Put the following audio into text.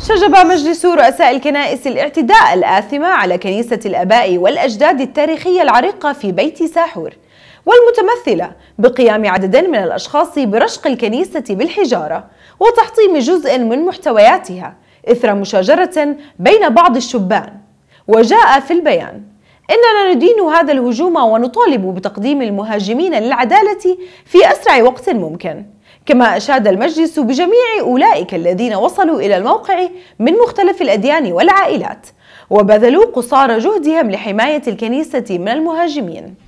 شجب مجلس رؤساء الكنائس الاعتداء الآثمة على كنيسة الآباء والأجداد التاريخية العريقة في بيت ساحور والمتمثلة بقيام عدد من الأشخاص برشق الكنيسة بالحجارة وتحطيم جزء من محتوياتها إثر مشاجرة بين بعض الشبان وجاء في البيان إننا ندين هذا الهجوم ونطالب بتقديم المهاجمين للعدالة في أسرع وقت ممكن كما أشاد المجلس بجميع أولئك الذين وصلوا إلى الموقع من مختلف الأديان والعائلات وبذلوا قصارى جهدهم لحماية الكنيسة من المهاجمين